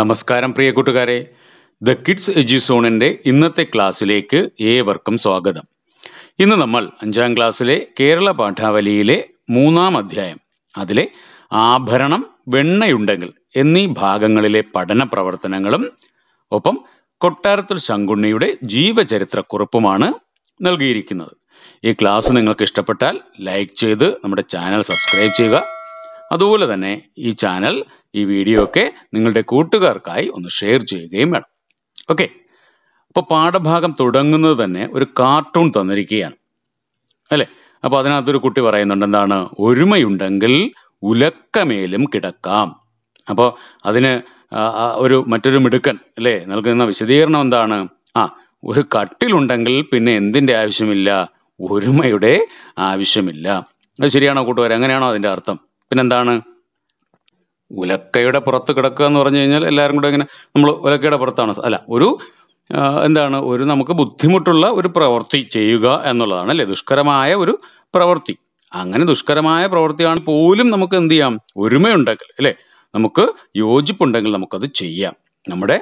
നമസ്കാരം പ്രിയ കൂട്ടുകാരെ the kids എജ്യൂസോണിൻ്റെ ഇന്നത്തെ ക്ലാസ്സിലേക്ക് ഏവർക്കും സ്വാഗതം ഇന്ന് നമ്മൾ അഞ്ചാം ക്ലാസ്സിലെ കേരള പാഠാവലിയിലെ മൂന്നാം അധ്യായം അതിലെ ആഭരണം വെണ്ണയുണ്ടെങ്കിൽ എന്നീ ഭാഗങ്ങളിലെ പഠന പ്രവർത്തനങ്ങളും ഒപ്പം കൊട്ടാരത്തിൽ ശങ്കുണ്ണിയുടെ ജീവചരിത്രക്കുറിപ്പുമാണ് നൽകിയിരിക്കുന്നത് ഈ ക്ലാസ് നിങ്ങൾക്ക് ഇഷ്ടപ്പെട്ടാൽ ലൈക്ക് ചെയ്ത് നമ്മുടെ ചാനൽ സബ്സ്ക്രൈബ് ചെയ്യുക അതുപോലെ തന്നെ ഈ ചാനൽ ഈ വീഡിയോ ഒക്കെ നിങ്ങളുടെ കൂട്ടുകാർക്കായി ഒന്ന് ഷെയർ ചെയ്യുകയും വേണം ഓക്കെ അപ്പോൾ പാഠഭാഗം തുടങ്ങുന്നത് തന്നെ ഒരു കാർട്ടൂൺ തന്നിരിക്കുകയാണ് അല്ലേ അപ്പോൾ അതിനകത്തൊരു കുട്ടി പറയുന്നുണ്ട് എന്താണ് ഒരുമയുണ്ടെങ്കിൽ ഉലക്കമേലും കിടക്കാം അപ്പോൾ അതിന് ഒരു മറ്റൊരു മിടുക്കൻ അല്ലേ നൽകുന്ന വിശദീകരണം എന്താണ് ആ ഒരു കട്ടിലുണ്ടെങ്കിൽ പിന്നെ എന്തിൻ്റെ ആവശ്യമില്ല ഒരുമയുടെ ആവശ്യമില്ല അത് ശരിയാണോ കൂട്ടുകാർ അങ്ങനെയാണോ അതിൻ്റെ അർത്ഥം പിന്നെന്താണ് ഉലക്കയുടെ പുറത്ത് കിടക്കുക എന്ന് പറഞ്ഞു കഴിഞ്ഞാൽ എല്ലാവരും കൂടെ ഇങ്ങനെ നമ്മൾ ഉലക്കയുടെ പുറത്താണ് അല്ല ഒരു എന്താണ് ഒരു നമുക്ക് ബുദ്ധിമുട്ടുള്ള ഒരു പ്രവൃത്തി ചെയ്യുക എന്നുള്ളതാണ് അല്ലേ ദുഷ്കരമായ ഒരു പ്രവൃത്തി അങ്ങനെ ദുഷ്കരമായ പ്രവൃത്തിയാണ് പോലും നമുക്ക് എന്ത് ചെയ്യാം ഒരുമയുണ്ടെങ്കിൽ അല്ലേ നമുക്ക് യോജിപ്പുണ്ടെങ്കിൽ നമുക്കത് ചെയ്യാം നമ്മുടെ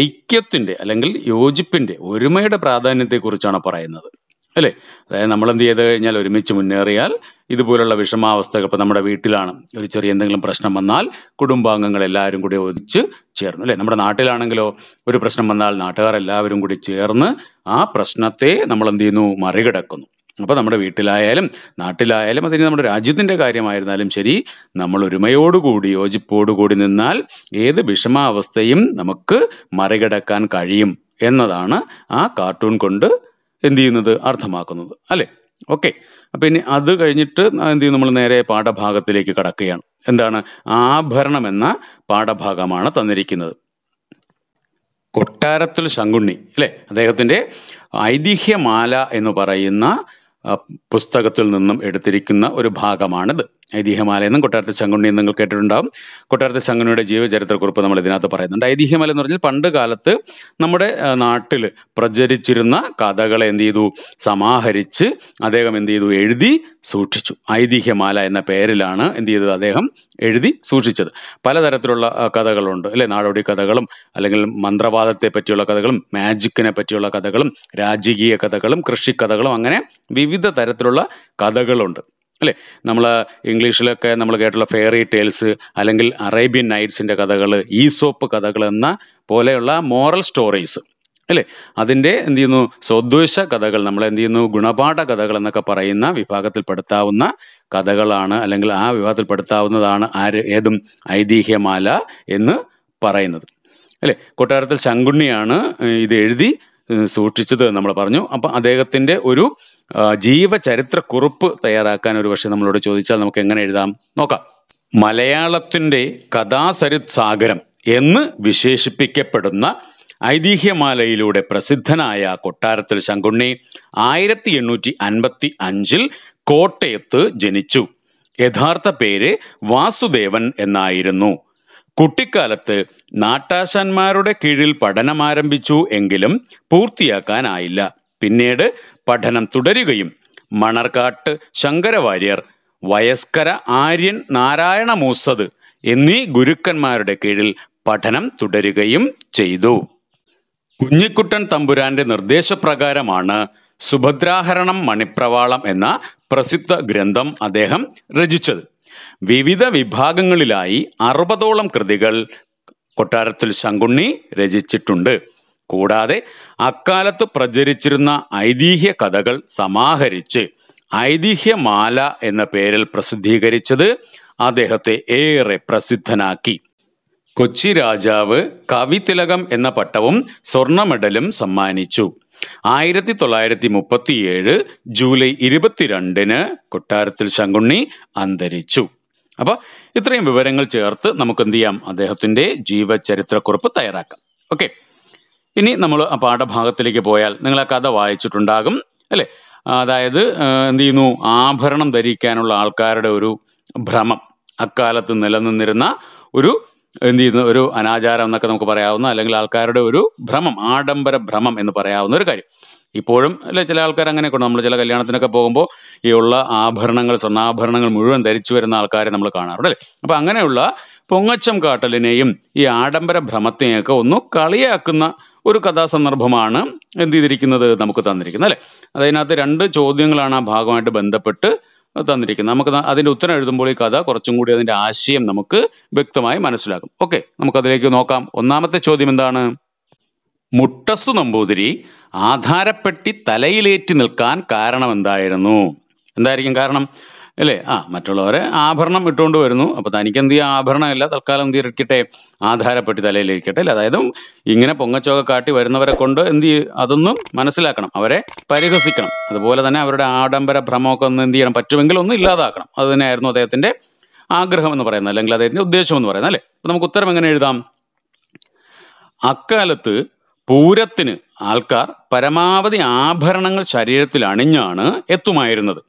ഐക്യത്തിൻ്റെ അല്ലെങ്കിൽ യോജിപ്പിൻ്റെ ഒരുമയുടെ പ്രാധാന്യത്തെക്കുറിച്ചാണ് പറയുന്നത് അല്ലേ അതായത് നമ്മൾ എന്ത് ചെയ്ത് കഴിഞ്ഞാൽ ഒരുമിച്ച് മുന്നേറിയാൽ ഇതുപോലുള്ള വിഷമാവസ്ഥകൾ ഇപ്പം നമ്മുടെ വീട്ടിലാണ് ഒരു ചെറിയ എന്തെങ്കിലും പ്രശ്നം വന്നാൽ കുടുംബാംഗങ്ങൾ എല്ലാവരും കൂടി ഒന്നിച്ച് ചേർന്നു അല്ലേ നമ്മുടെ നാട്ടിലാണെങ്കിലോ ഒരു പ്രശ്നം വന്നാൽ നാട്ടുകാർ എല്ലാവരും കൂടി ചേർന്ന് ആ പ്രശ്നത്തെ നമ്മൾ എന്ത് ചെയ്യുന്നു മറികടക്കുന്നു അപ്പോൾ നമ്മുടെ വീട്ടിലായാലും നാട്ടിലായാലും അതിന് നമ്മുടെ രാജ്യത്തിൻ്റെ കാര്യമായിരുന്നാലും ശരി നമ്മൾ ഒരുമയോടുകൂടി യോജിപ്പോടുകൂടി നിന്നാൽ ഏത് വിഷമാവസ്ഥയും നമുക്ക് മറികടക്കാൻ കഴിയും എന്നതാണ് ആ കാർട്ടൂൺ കൊണ്ട് എന്ത് ചെയ്യുന്നത് അർത്ഥമാക്കുന്നത് അല്ലേ ഓക്കെ അപ്പം ഇനി അത് കഴിഞ്ഞിട്ട് എന്ത് ചെയ്യും നമ്മൾ നേരെ പാഠഭാഗത്തിലേക്ക് കടക്കുകയാണ് എന്താണ് ആഭരണം എന്ന പാഠഭാഗമാണ് തന്നിരിക്കുന്നത് കൊട്ടാരത്തിൽ ശങ്കുണ്ണി അല്ലേ അദ്ദേഹത്തിൻ്റെ ഐതിഹ്യമാല എന്ന് പറയുന്ന പുസ്തകത്തിൽ നിന്നും എടുത്തിരിക്കുന്ന ഒരു ഭാഗമാണിത് ഐതിഹ്യമാലയെന്നും കൊട്ടാരത്തെ ചങ്കുണ്ണി എന്നും നിങ്ങൾ കേട്ടിട്ടുണ്ടാവും കൊട്ടാരത്തെ ശങ്കുണ്ണിയുടെ ജീവചരിത്രക്കുറിപ്പ് നമ്മൾ ഇതിനകത്ത് പറയുന്നുണ്ട് ഐതിഹ്യമാല എന്ന് പറഞ്ഞാൽ പണ്ട് കാലത്ത് നമ്മുടെ നാട്ടിൽ പ്രചരിച്ചിരുന്ന കഥകളെ എന്ത് ചെയ്തു സമാഹരിച്ച് അദ്ദേഹം എന്ത് ചെയ്തു എഴുതി സൂക്ഷിച്ചു ഐതിഹ്യമാല എന്ന പേരിലാണ് എന്ത് ചെയ്തത് അദ്ദേഹം എഴുതി സൂക്ഷിച്ചത് പലതരത്തിലുള്ള കഥകളുണ്ട് അല്ലെ നാടോടി കഥകളും അല്ലെങ്കിൽ മന്ത്രവാദത്തെ പറ്റിയുള്ള കഥകളും മാജിക്കിനെ പറ്റിയുള്ള കഥകളും രാജകീയ കഥകളും കൃഷിക്കഥകളും അങ്ങനെ വിവിധ വിവിധ തരത്തിലുള്ള കഥകളുണ്ട് അല്ലേ നമ്മൾ ഇംഗ്ലീഷിലൊക്കെ നമ്മൾ കേട്ടുള്ള ഫെയറി ടെയിൽസ് അല്ലെങ്കിൽ അറേബ്യൻ നൈറ്റ്സിൻ്റെ കഥകൾ ഈസോപ്പ് കഥകൾ എന്ന പോലെയുള്ള മോറൽ സ്റ്റോറീസ് അല്ലേ അതിൻ്റെ എന്ത് ചെയ്യുന്നു സ്വദ്വേഷ കഥകൾ നമ്മൾ എന്ത് ചെയ്യുന്നു ഗുണപാഠ കഥകൾ എന്നൊക്കെ പറയുന്ന വിഭാഗത്തിൽപ്പെടുത്താവുന്ന കഥകളാണ് അല്ലെങ്കിൽ ആ വിഭാഗത്തിൽപ്പെടുത്താവുന്നതാണ് ആര് ഏതും ഐതിഹ്യമാല എന്ന് പറയുന്നത് അല്ലേ കൊട്ടാരത്തിൽ ശങ്കുണ്ണിയാണ് ഇത് എഴുതി സൂക്ഷിച്ചത് നമ്മൾ പറഞ്ഞു അപ്പം അദ്ദേഹത്തിൻ്റെ ഒരു ജീവചരിത്രക്കുറിപ്പ് തയ്യാറാക്കാൻ ഒരു പക്ഷെ നമ്മളോട് ചോദിച്ചാൽ നമുക്ക് എങ്ങനെ എഴുതാം നോക്കാം മലയാളത്തിൻ്റെ കഥാസരിത്സാഗരം എന്ന് വിശേഷിപ്പിക്കപ്പെടുന്ന ഐതിഹ്യമാലയിലൂടെ പ്രസിദ്ധനായ കൊട്ടാരത്തിൽ ശങ്കുണ്ണി ആയിരത്തി എണ്ണൂറ്റി അൻപത്തി അഞ്ചിൽ കോട്ടയത്ത് ജനിച്ചു യഥാർത്ഥ പേര് വാസുദേവൻ എന്നായിരുന്നു കുട്ടിക്കാലത്ത് നാട്ടാശാന്മാരുടെ കീഴിൽ പഠനം ആരംഭിച്ചു എങ്കിലും പൂർത്തിയാക്കാനായില്ല പിന്നീട് പഠനം തുടരുകയും മണർകാട്ട് ശങ്കരവാര്യർ വയസ്കര ആര്യൻ നാരായണ മൂസത് എന്നീ ഗുരുക്കന്മാരുടെ കീഴിൽ പഠനം തുടരുകയും ചെയ്തു കുഞ്ഞിക്കുട്ടൻ തമ്പുരാന്റെ നിർദ്ദേശപ്രകാരമാണ് സുഭദ്രാഹരണം മണിപ്രവാളം എന്ന പ്രസിദ്ധ ഗ്രന്ഥം അദ്ദേഹം രചിച്ചത് വിവിധ വിഭാഗങ്ങളിലായി അറുപതോളം കൃതികൾ കൊട്ടാരത്തിൽ ശങ്കുണ്ണി രചിച്ചിട്ടുണ്ട് കൂടാതെ അക്കാലത്ത് പ്രചരിച്ചിരുന്ന ഐതിഹ്യ കഥകൾ സമാഹരിച്ച് ഐതിഹ്യമാല എന്ന പേരിൽ പ്രസിദ്ധീകരിച്ചത് അദ്ദേഹത്തെ ഏറെ പ്രസിദ്ധനാക്കി കൊച്ചി രാജാവ് കവിതിലകം എന്ന പട്ടവും സ്വർണ്ണ മെഡലും സമ്മാനിച്ചു ആയിരത്തി തൊള്ളായിരത്തി മുപ്പത്തിയേഴ് ജൂലൈ ഇരുപത്തിരണ്ടിന് കൊട്ടാരത്തിൽ ശങ്കുണ്ണി അന്തരിച്ചു അപ്പോൾ ഇത്രയും വിവരങ്ങൾ ചേർത്ത് നമുക്ക് എന്ത് ചെയ്യാം അദ്ദേഹത്തിന്റെ ജീവചരിത്രക്കുറിപ്പ് തയ്യാറാക്കാം ഓക്കെ ഇനി നമ്മൾ ആ പാഠഭാഗത്തിലേക്ക് പോയാൽ നിങ്ങൾ ആ കഥ വായിച്ചിട്ടുണ്ടാകും അല്ലേ അതായത് എന്ത് ചെയ്യുന്നു ആഭരണം ധരിക്കാനുള്ള ആൾക്കാരുടെ ഒരു ഭ്രമം അക്കാലത്ത് നിലനിന്നിരുന്ന ഒരു എന്ത് ചെയ്യുന്നു ഒരു അനാചാരം എന്നൊക്കെ നമുക്ക് പറയാവുന്ന അല്ലെങ്കിൽ ആൾക്കാരുടെ ഒരു ഭ്രമം ആഡംബര ഭ്രമം എന്ന് പറയാവുന്ന ഒരു കാര്യം ഇപ്പോഴും അല്ലെ ചില ആൾക്കാർ അങ്ങനെയൊക്കെ നമ്മൾ ചില കല്യാണത്തിനൊക്കെ പോകുമ്പോൾ ഈ ഉള്ള ആഭരണങ്ങൾ സ്വർണ്ണാഭരണങ്ങൾ മുഴുവൻ ധരിച്ചു വരുന്ന ആൾക്കാരെ നമ്മൾ കാണാറുണ്ട് അല്ലേ അപ്പം അങ്ങനെയുള്ള പൊങ്ങച്ചം കാട്ടലിനെയും ഈ ആഡംബര ഭ്രമത്തെയൊക്കെ ഒന്ന് കളിയാക്കുന്ന ഒരു കഥാസന്ദർഭമാണ് എന്ത് ചെയ്തിരിക്കുന്നത് നമുക്ക് തന്നിരിക്കുന്നത് അല്ലേ അതിനകത്ത് രണ്ട് ചോദ്യങ്ങളാണ് ആ ഭാഗമായിട്ട് ബന്ധപ്പെട്ട് തന്നിരിക്കുന്നത് നമുക്ക് അതിൻ്റെ ഉത്തരം എഴുതുമ്പോൾ ഈ കഥ കുറച്ചും കൂടി അതിൻ്റെ ആശയം നമുക്ക് വ്യക്തമായി മനസ്സിലാകും ഓക്കെ നമുക്കതിലേക്ക് നോക്കാം ഒന്നാമത്തെ ചോദ്യം എന്താണ് മുട്ടസ്സു നമ്പൂതിരി ആധാരപ്പെട്ടി തലയിലേറ്റി നിൽക്കാൻ കാരണമെന്തായിരുന്നു എന്തായിരിക്കും കാരണം അല്ലേ ആ മറ്റുള്ളവരെ ആഭരണം ഇട്ടുകൊണ്ട് വരുന്നു അപ്പോൾ തനിക്ക് എന്ത് ചെയ്യാം ആഭരണമല്ല തൽക്കാലം എന്ത് ഇരിക്കട്ടെ ആധാരപ്പെട്ടി തലയിലിരിക്കട്ടെ അല്ലേ അതായത് ഇങ്ങനെ പൊങ്ങച്ചോക കാട്ടി വരുന്നവരെ കൊണ്ട് എന്ത് അതൊന്നും മനസ്സിലാക്കണം അവരെ പരിഹസിക്കണം അതുപോലെ തന്നെ അവരുടെ ആഡംബര ഭ്രമമൊക്കെ ഒന്ന് എന്ത് ചെയ്യണം പറ്റുമെങ്കിൽ ഒന്ന് ഇല്ലാതാക്കണം അത് തന്നെയായിരുന്നു അദ്ദേഹത്തിന്റെ ആഗ്രഹം എന്ന് പറയുന്നത് അല്ലെങ്കിൽ അദ്ദേഹത്തിന്റെ ഉദ്ദേശം എന്ന് പറയുന്നത് അല്ലേ അപ്പോൾ നമുക്ക് ഉത്തരം എങ്ങനെ എഴുതാം അക്കാലത്ത് പൂരത്തിന് ആൾക്കാർ പരമാവധി ആഭരണങ്ങൾ ശരീരത്തിൽ അണിഞ്ഞാണ് എത്തുമായിരുന്നത്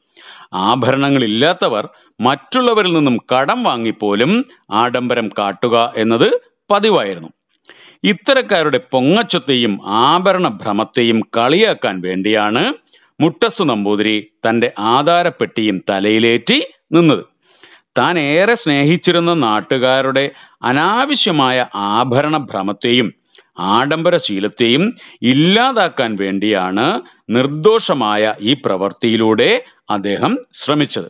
ആഭരണങ്ങളില്ലാത്തവർ മറ്റുള്ളവരിൽ നിന്നും കടം വാങ്ങിപ്പോലും ആഡംബരം കാട്ടുക എന്നത് പതിവായിരുന്നു ഇത്തരക്കാരുടെ പൊങ്ങച്ചത്തെയും ആഭരണ ഭ്രമത്തെയും കളിയാക്കാൻ വേണ്ടിയാണ് മുട്ടസ്സു നമ്പൂതിരി തൻ്റെ ആധാരപ്പെട്ടിയും തലയിലേറ്റി നിന്നത് താൻ ഏറെ സ്നേഹിച്ചിരുന്ന നാട്ടുകാരുടെ അനാവശ്യമായ ആഭരണ ഭ്രമത്തെയും ആഡംബരശീലത്തെയും ഇല്ലാതാക്കാൻ വേണ്ടിയാണ് നിർദോഷമായ ഈ പ്രവൃത്തിയിലൂടെ അദ്ദേഹം ശ്രമിച്ചത്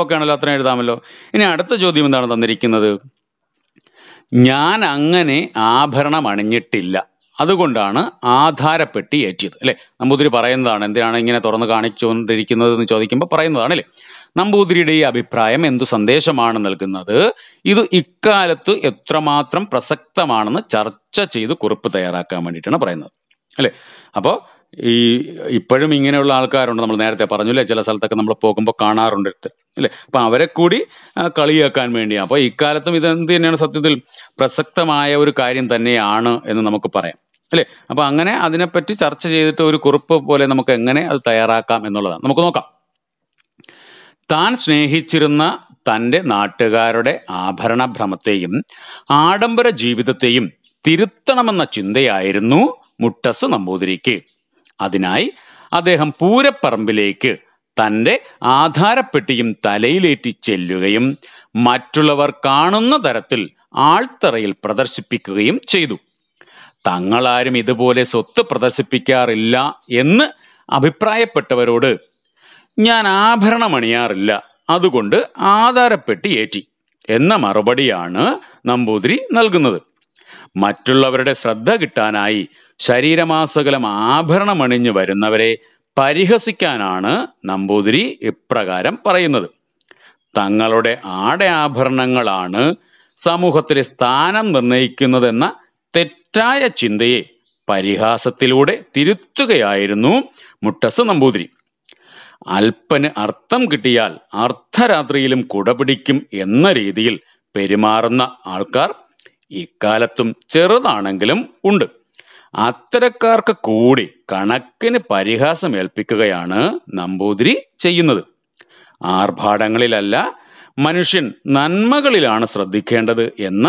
ഓക്കെ ആണല്ലോ അത്രയും എഴുതാമല്ലോ ഇനി അടുത്ത ചോദ്യം എന്താണ് തന്നിരിക്കുന്നത് ഞാൻ അങ്ങനെ ആഭരണം അണിഞ്ഞിട്ടില്ല അതുകൊണ്ടാണ് ആധാരപ്പെട്ടി ഏറ്റിയത് അല്ലേ നമ്പൂതിരി പറയുന്നതാണ് എന്തിനാണ് ഇങ്ങനെ തുറന്ന് കാണിച്ചുകൊണ്ടിരിക്കുന്നത് എന്ന് ചോദിക്കുമ്പോൾ പറയുന്നതാണ് അല്ലേ നമ്പൂതിരിയുടെ ഈ അഭിപ്രായം എന്തു സന്ദേശമാണ് നൽകുന്നത് ഇത് ഇക്കാലത്ത് എത്രമാത്രം പ്രസക്തമാണെന്ന് ചർച്ച ചെയ്ത് കുറിപ്പ് തയ്യാറാക്കാൻ വേണ്ടിയിട്ടാണ് പറയുന്നത് അല്ലേ അപ്പോൾ ഈ ഇപ്പോഴും ഇങ്ങനെയുള്ള ആൾക്കാരുണ്ട് നമ്മൾ നേരത്തെ പറഞ്ഞില്ലേ ചില സ്ഥലത്തൊക്കെ നമ്മൾ പോകുമ്പോൾ കാണാറുണ്ട് അടുത്ത് അല്ലേ അപ്പം അവരെ കൂടി കളിയാക്കാൻ വേണ്ടിയാണ് അപ്പോൾ ഇക്കാലത്തും എന്ത് തന്നെയാണ് സത്യത്തിൽ പ്രസക്തമായ ഒരു കാര്യം തന്നെയാണ് എന്ന് നമുക്ക് പറയാം അല്ലേ അപ്പം അങ്ങനെ അതിനെപ്പറ്റി ചർച്ച ചെയ്തിട്ട് ഒരു കുറിപ്പ് പോലെ നമുക്ക് എങ്ങനെ അത് തയ്യാറാക്കാം എന്നുള്ളതാണ് നമുക്ക് നോക്കാം താൻ സ്നേഹിച്ചിരുന്ന തൻ്റെ നാട്ടുകാരുടെ ഭ്രമത്തെയും ആഡംബര ജീവിതത്തെയും തിരുത്തണമെന്ന ചിന്തയായിരുന്നു മുട്ടസ് നമ്പൂതിരിക്ക് അതിനായി അദ്ദേഹം പൂരപ്പറമ്പിലേക്ക് തന്റെ ആധാരപ്പെട്ടിയും തലയിലേറ്റി ചെല്ലുകയും മറ്റുള്ളവർ കാണുന്ന തരത്തിൽ ആൾത്തറയിൽ പ്രദർശിപ്പിക്കുകയും ചെയ്തു തങ്ങളാരും ഇതുപോലെ സ്വത്ത് പ്രദർശിപ്പിക്കാറില്ല എന്ന് അഭിപ്രായപ്പെട്ടവരോട് ഞാൻ ആഭരണമണിയാറില്ല അതുകൊണ്ട് ആധാരപ്പെട്ടി ഏറ്റി എന്ന മറുപടിയാണ് നമ്പൂതിരി നൽകുന്നത് മറ്റുള്ളവരുടെ ശ്രദ്ധ കിട്ടാനായി ശരീരമാസകലം ആഭരണമണിഞ്ഞു വരുന്നവരെ പരിഹസിക്കാനാണ് നമ്പൂതിരി ഇപ്രകാരം പറയുന്നത് തങ്ങളുടെ ആടയാഭരണങ്ങളാണ് സമൂഹത്തിലെ സ്ഥാനം നിർണ്ണയിക്കുന്നതെന്ന തെറ്റായ ചിന്തയെ പരിഹാസത്തിലൂടെ തിരുത്തുകയായിരുന്നു മുട്ടസ് നമ്പൂതിരി അല്പന് അർത്ഥം കിട്ടിയാൽ അർദ്ധരാത്രിയിലും കുടപിടിക്കും എന്ന രീതിയിൽ പെരുമാറുന്ന ആൾക്കാർ ഇക്കാലത്തും ചെറുതാണെങ്കിലും ഉണ്ട് അത്തരക്കാർക്ക് കൂടി കണക്കിന് പരിഹാസം ഏൽപ്പിക്കുകയാണ് നമ്പൂതിരി ചെയ്യുന്നത് ആർഭാടങ്ങളിലല്ല മനുഷ്യൻ നന്മകളിലാണ് ശ്രദ്ധിക്കേണ്ടത് എന്ന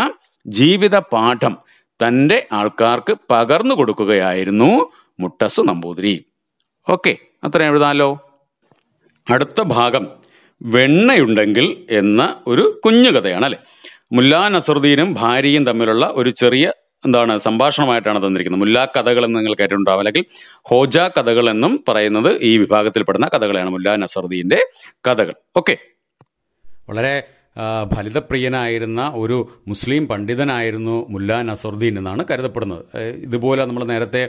ജീവിത പാഠം തൻ്റെ ആൾക്കാർക്ക് പകർന്നു കൊടുക്കുകയായിരുന്നു മുട്ടസ് നമ്പൂതിരി ഓക്കെ അത്ര എഴുതാലോ അടുത്ത ഭാഗം വെണ്ണയുണ്ടെങ്കിൽ എന്ന ഒരു കുഞ്ഞു കഥയാണ് അല്ലേ മുല്ലാ നസറുദ്ദീനും ഭാര്യയും തമ്മിലുള്ള ഒരു ചെറിയ എന്താണ് സംഭാഷണമായിട്ടാണ് തന്നിരിക്കുന്നത് മുല്ല കഥകൾ എന്ന് നിങ്ങൾ കേട്ടിട്ടുണ്ടാവും അല്ലെങ്കിൽ ഹോജ കഥകൾ എന്നും പറയുന്നത് ഈ വിഭാഗത്തിൽപ്പെടുന്ന കഥകളാണ് മുല്ല നസറുദ്ദീൻ്റെ കഥകൾ ഓക്കെ വളരെ ഫലിതപ്രിയനായിരുന്ന ഒരു മുസ്ലിം പണ്ഡിതനായിരുന്നു മുല്ല നസറുദ്ദീൻ എന്നാണ് കരുതപ്പെടുന്നത് ഇതുപോലെ നമ്മൾ നേരത്തെ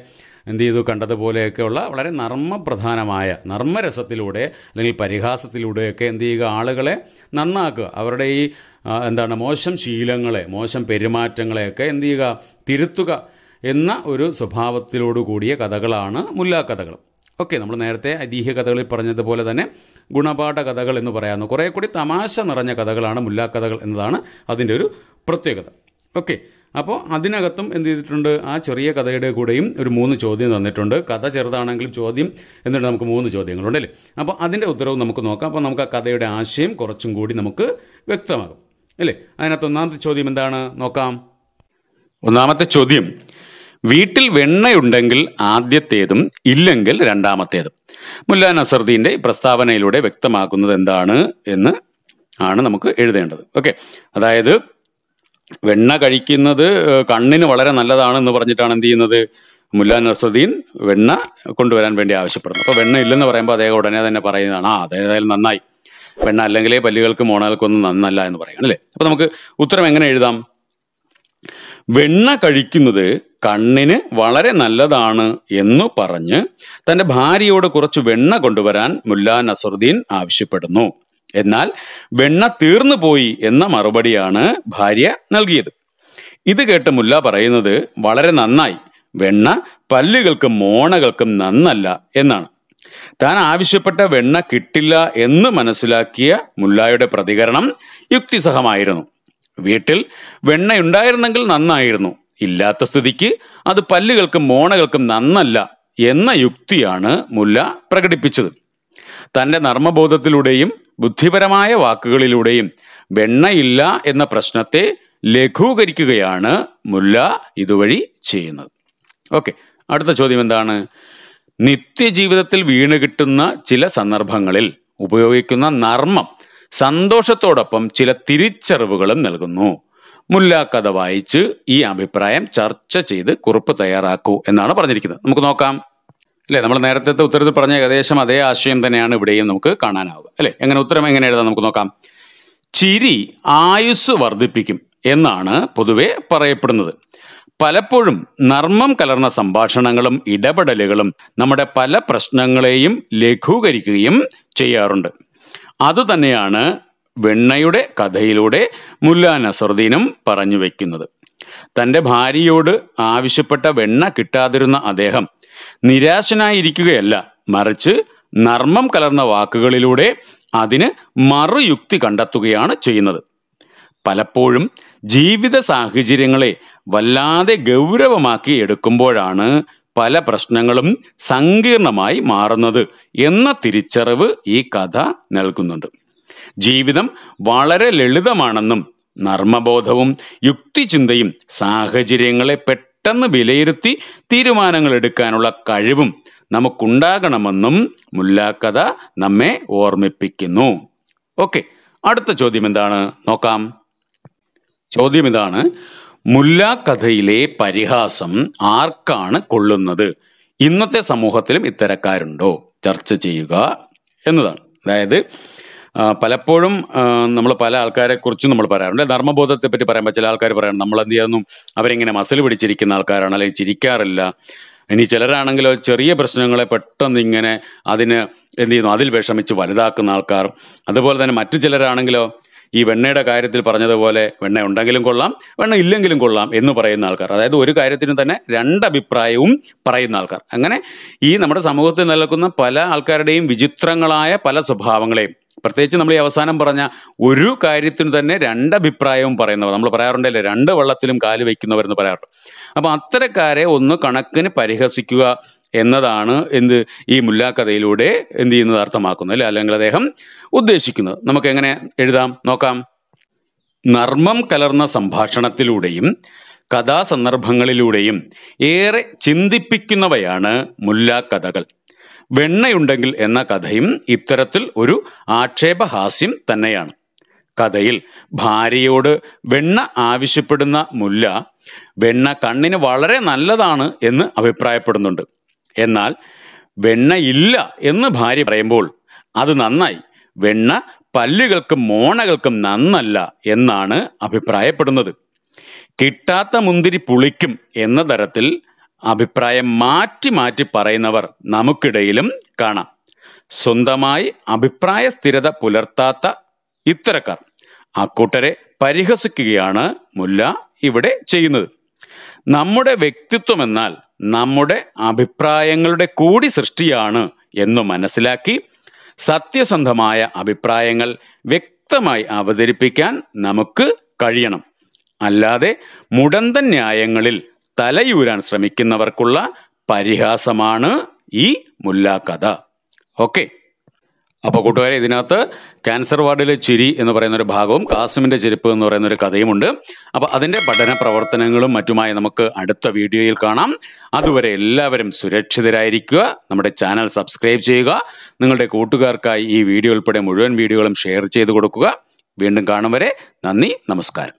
എന്ത് ചെയ്തു കണ്ടതുപോലെയൊക്കെയുള്ള വളരെ നർമ്മപ്രധാനമായ നർമ്മരസത്തിലൂടെ അല്ലെങ്കിൽ പരിഹാസത്തിലൂടെയൊക്കെ എന്ത് ചെയ്യുക ആളുകളെ നന്നാക്കുക അവരുടെ ഈ എന്താണ് മോശം ശീലങ്ങളെ മോശം പെരുമാറ്റങ്ങളെയൊക്കെ എന്ത് ചെയ്യുക തിരുത്തുക എന്ന ഒരു സ്വഭാവത്തിലോടു കൂടിയ കഥകളാണ് മുല്ലാ കഥകൾ ഓക്കെ നമ്മൾ നേരത്തെ ഐതിഹ്യ കഥകളിൽ പറഞ്ഞതുപോലെ തന്നെ ഗുണപാഠ കഥകൾ എന്ന് പറയാവുന്ന കുറേ കൂടി തമാശ നിറഞ്ഞ കഥകളാണ് മുല്ലാക്കഥകൾ എന്നതാണ് അതിൻ്റെ ഒരു പ്രത്യേകത ഓക്കെ അപ്പോൾ അതിനകത്തും എന്ത് ചെയ്തിട്ടുണ്ട് ആ ചെറിയ കഥയുടെ കൂടെയും ഒരു മൂന്ന് ചോദ്യം തന്നിട്ടുണ്ട് കഥ ചെറുതാണെങ്കിലും ചോദ്യം എന്നിട്ട് നമുക്ക് മൂന്ന് ചോദ്യങ്ങളുണ്ട് അല്ലേ അപ്പോൾ അതിൻ്റെ ഉത്തരവും നമുക്ക് നോക്കാം അപ്പോൾ നമുക്ക് ആ കഥയുടെ ആശയം കുറച്ചും കൂടി നമുക്ക് വ്യക്തമാകും അല്ലേ അതിനകത്ത് ഒന്നാമത്തെ ചോദ്യം എന്താണ് നോക്കാം ഒന്നാമത്തെ ചോദ്യം വീട്ടിൽ വെണ്ണയുണ്ടെങ്കിൽ ആദ്യത്തേതും ഇല്ലെങ്കിൽ രണ്ടാമത്തേതും മുല്ല നസറുദ്ദീൻ്റെ പ്രസ്താവനയിലൂടെ വ്യക്തമാക്കുന്നത് എന്താണ് എന്ന് ആണ് നമുക്ക് എഴുതേണ്ടത് ഓക്കെ അതായത് വെണ്ണ കഴിക്കുന്നത് കണ്ണിന് വളരെ നല്ലതാണെന്ന് പറഞ്ഞിട്ടാണ് എന്ത് ചെയ്യുന്നത് മുല്ല നസറുദ്ദീൻ വെണ്ണ കൊണ്ടുവരാൻ വേണ്ടി ആവശ്യപ്പെടുന്നു അപ്പോൾ വെണ്ണ ഇല്ലെന്ന് പറയുമ്പോൾ അദ്ദേഹം ഉടനെ തന്നെ പറയുന്നതാണ് ആ അതേതായാലും നന്നായി വെണ്ണ അല്ലെങ്കിൽ പല്ലുകൾക്കും മോണകൾക്കൊന്നും നന്നല്ല എന്ന് പറയുകയാണ് അല്ലേ അപ്പോൾ നമുക്ക് ഉത്തരം എങ്ങനെ എഴുതാം വെണ്ണ കഴിക്കുന്നത് കണ്ണിന് വളരെ നല്ലതാണ് എന്നു പറഞ്ഞ് തന്റെ ഭാര്യയോട് കുറച്ച് വെണ്ണ കൊണ്ടുവരാൻ മുല്ല നസറുദ്ദീൻ ആവശ്യപ്പെടുന്നു എന്നാൽ വെണ്ണ തീർന്നു പോയി എന്ന മറുപടിയാണ് ഭാര്യ നൽകിയത് ഇത് കേട്ട് മുല്ല പറയുന്നത് വളരെ നന്നായി വെണ്ണ പല്ലുകൾക്കും മോണകൾക്കും നന്നല്ല എന്നാണ് താൻ ആവശ്യപ്പെട്ട വെണ്ണ കിട്ടില്ല എന്ന് മനസ്സിലാക്കിയ മുല്ലായുടെ പ്രതികരണം യുക്തിസഹമായിരുന്നു വീട്ടിൽ വെണ്ണയുണ്ടായിരുന്നെങ്കിൽ നന്നായിരുന്നു ഇല്ലാത്ത സ്ഥിതിക്ക് അത് പല്ലുകൾക്കും മോണകൾക്കും നന്നല്ല എന്ന യുക്തിയാണ് മുല്ല പ്രകടിപ്പിച്ചത് തന്റെ നർമ്മബോധത്തിലൂടെയും ബുദ്ധിപരമായ വാക്കുകളിലൂടെയും വെണ്ണയില്ല എന്ന പ്രശ്നത്തെ ലഘൂകരിക്കുകയാണ് മുല്ല ഇതുവഴി ചെയ്യുന്നത് ഓക്കെ അടുത്ത ചോദ്യം എന്താണ് നിത്യജീവിതത്തിൽ വീണ് കിട്ടുന്ന ചില സന്ദർഭങ്ങളിൽ ഉപയോഗിക്കുന്ന നർമ്മം സന്തോഷത്തോടൊപ്പം ചില തിരിച്ചറിവുകളും നൽകുന്നു മുല്ല കഥ വായിച്ച് ഈ അഭിപ്രായം ചർച്ച ചെയ്ത് കുറിപ്പ് തയ്യാറാക്കൂ എന്നാണ് പറഞ്ഞിരിക്കുന്നത് നമുക്ക് നോക്കാം അല്ലേ നമ്മൾ നേരത്തെ ഉത്തരത്തിൽ പറഞ്ഞ ഏകദേശം അതേ ആശയം തന്നെയാണ് ഇവിടെയും നമുക്ക് കാണാനാവുക അല്ലേ എങ്ങനെ ഉത്തരം എങ്ങനെ എഴുതാം നമുക്ക് നോക്കാം ചിരി ആയുസ് വർദ്ധിപ്പിക്കും എന്നാണ് പൊതുവെ പറയപ്പെടുന്നത് പലപ്പോഴും നർമ്മം കലർന്ന സംഭാഷണങ്ങളും ഇടപെടലുകളും നമ്മുടെ പല പ്രശ്നങ്ങളെയും ലഘൂകരിക്കുകയും ചെയ്യാറുണ്ട് അതുതന്നെയാണ് വെണ്ണയുടെ കഥയിലൂടെ മുല്ല നസറുദ്ദീനും പറഞ്ഞു വയ്ക്കുന്നത് തന്റെ ഭാര്യയോട് ആവശ്യപ്പെട്ട വെണ്ണ കിട്ടാതിരുന്ന അദ്ദേഹം നിരാശനായിരിക്കുകയല്ല മറിച്ച് നർമ്മം കലർന്ന വാക്കുകളിലൂടെ അതിന് മറുയുക്തി കണ്ടെത്തുകയാണ് ചെയ്യുന്നത് പലപ്പോഴും ജീവിത സാഹചര്യങ്ങളെ വല്ലാതെ ഗൗരവമാക്കി എടുക്കുമ്പോഴാണ് പല പ്രശ്നങ്ങളും സങ്കീർണമായി മാറുന്നത് എന്ന തിരിച്ചറിവ് ഈ കഥ നൽകുന്നുണ്ട് ജീവിതം വളരെ ലളിതമാണെന്നും നർമ്മബോധവും യുക്തിചിന്തയും സാഹചര്യങ്ങളെ പെട്ടെന്ന് വിലയിരുത്തി തീരുമാനങ്ങൾ എടുക്കാനുള്ള കഴിവും നമുക്കുണ്ടാകണമെന്നും മുല്ലാക്കഥ നമ്മെ ഓർമ്മിപ്പിക്കുന്നു ഓക്കെ അടുത്ത ചോദ്യം എന്താണ് നോക്കാം ചോദ്യം ഇതാണ് മുല്ല കഥയിലെ പരിഹാസം ആർക്കാണ് കൊള്ളുന്നത് ഇന്നത്തെ സമൂഹത്തിലും ഇത്തരക്കാരുണ്ടോ ചർച്ച ചെയ്യുക എന്നതാണ് അതായത് പലപ്പോഴും നമ്മൾ പല ആൾക്കാരെ കുറിച്ചും നമ്മൾ പറയാറുണ്ട് ധർമ്മബോധത്തെ പറ്റി പറയാൻ ചില ആൾക്കാർ പറയണം നമ്മൾ എന്ത് ചെയ്യുന്നു അവരിങ്ങനെ മസിൽ പിടിച്ചിരിക്കുന്ന ആൾക്കാരാണ് അല്ലെങ്കിൽ ചിരിക്കാറില്ല ഇനി ചിലരാണെങ്കിലോ ചെറിയ പ്രശ്നങ്ങളെ പെട്ടെന്ന് ഇങ്ങനെ അതിന് എന്ത് ചെയ്യുന്നു അതിൽ വിഷമിച്ച് വലുതാക്കുന്ന ആൾക്കാർ അതുപോലെ തന്നെ മറ്റു ചിലരാണെങ്കിലോ ഈ വെണ്ണയുടെ കാര്യത്തിൽ പറഞ്ഞതുപോലെ വെണ്ണ ഉണ്ടെങ്കിലും കൊള്ളാം വെണ്ണ ഇല്ലെങ്കിലും കൊള്ളാം എന്ന് പറയുന്ന ആൾക്കാർ അതായത് ഒരു കാര്യത്തിനും തന്നെ രണ്ടഭിപ്രായവും പറയുന്ന ആൾക്കാർ അങ്ങനെ ഈ നമ്മുടെ സമൂഹത്തിൽ നിലനിൽക്കുന്ന പല ആൾക്കാരുടെയും വിചിത്രങ്ങളായ പല സ്വഭാവങ്ങളെയും പ്രത്യേകിച്ച് നമ്മൾ ഈ അവസാനം പറഞ്ഞ ഒരു കാര്യത്തിന് തന്നെ രണ്ടഭിപ്രായവും പറയുന്നവർ നമ്മൾ പറയാറുണ്ടല്ലേ രണ്ട് വള്ളത്തിലും കാല് വയ്ക്കുന്നവരെന്ന് പറയാറുണ്ട് അപ്പോൾ അത്തരക്കാരെ ഒന്ന് കണക്കിന് പരിഹസിക്കുക എന്നതാണ് എന്ത് ഈ മുല്ലാക്കഥയിലൂടെ എന്ത് ചെയ്യുന്നത് അർത്ഥമാക്കുന്നത് അല്ലെ അല്ലെങ്കിൽ അദ്ദേഹം ഉദ്ദേശിക്കുന്നത് നമുക്ക് എങ്ങനെ എഴുതാം നോക്കാം നർമ്മം കലർന്ന സംഭാഷണത്തിലൂടെയും കഥാസന്ദർഭങ്ങളിലൂടെയും ഏറെ ചിന്തിപ്പിക്കുന്നവയാണ് മുല്ലാക്കഥകൾ വെണ്ണയുണ്ടെങ്കിൽ എന്ന കഥയും ഇത്തരത്തിൽ ഒരു ആക്ഷേപഹാസ്യം തന്നെയാണ് കഥയിൽ ഭാര്യയോട് വെണ്ണ ആവശ്യപ്പെടുന്ന മുല്ല വെണ്ണ കണ്ണിന് വളരെ നല്ലതാണ് എന്ന് അഭിപ്രായപ്പെടുന്നുണ്ട് എന്നാൽ വെണ്ണ ഇല്ല എന്ന് ഭാര്യ പറയുമ്പോൾ അത് നന്നായി വെണ്ണ പല്ലുകൾക്കും മോണകൾക്കും നന്നല്ല എന്നാണ് അഭിപ്രായപ്പെടുന്നത് കിട്ടാത്ത മുന്തിരി പുളിക്കും എന്ന തരത്തിൽ അഭിപ്രായം മാറ്റി മാറ്റി പറയുന്നവർ നമുക്കിടയിലും കാണാം സ്വന്തമായി അഭിപ്രായ സ്ഥിരത പുലർത്താത്ത ഇത്തരക്കാർ അക്കൂട്ടരെ പരിഹസിക്കുകയാണ് മുല്ല ഇവിടെ ചെയ്യുന്നത് നമ്മുടെ വ്യക്തിത്വം എന്നാൽ നമ്മുടെ അഭിപ്രായങ്ങളുടെ കൂടി സൃഷ്ടിയാണ് എന്ന് മനസ്സിലാക്കി സത്യസന്ധമായ അഭിപ്രായങ്ങൾ വ്യക്തമായി അവതരിപ്പിക്കാൻ നമുക്ക് കഴിയണം അല്ലാതെ മുടന്തൻ ന്യായങ്ങളിൽ തലയൂരാൻ ശ്രമിക്കുന്നവർക്കുള്ള പരിഹാസമാണ് ഈ മുല്ലാക്കഥ ഓക്കെ അപ്പോൾ കൂട്ടുകാരെ ഇതിനകത്ത് ക്യാൻസർ വാർഡിലെ ചിരി എന്ന് പറയുന്ന ഒരു ഭാഗവും കാസിമിൻ്റെ ചെരുപ്പ് എന്ന് പറയുന്ന ഒരു കഥയുമുണ്ട് അപ്പോൾ അതിൻ്റെ പഠന പ്രവർത്തനങ്ങളും മറ്റുമായി നമുക്ക് അടുത്ത വീഡിയോയിൽ കാണാം അതുവരെ എല്ലാവരും സുരക്ഷിതരായിരിക്കുക നമ്മുടെ ചാനൽ സബ്സ്ക്രൈബ് ചെയ്യുക നിങ്ങളുടെ കൂട്ടുകാർക്കായി ഈ വീഡിയോ ഉൾപ്പെടെ മുഴുവൻ വീഡിയോകളും ഷെയർ ചെയ്ത് കൊടുക്കുക വീണ്ടും കാണും വരെ നന്ദി നമസ്കാരം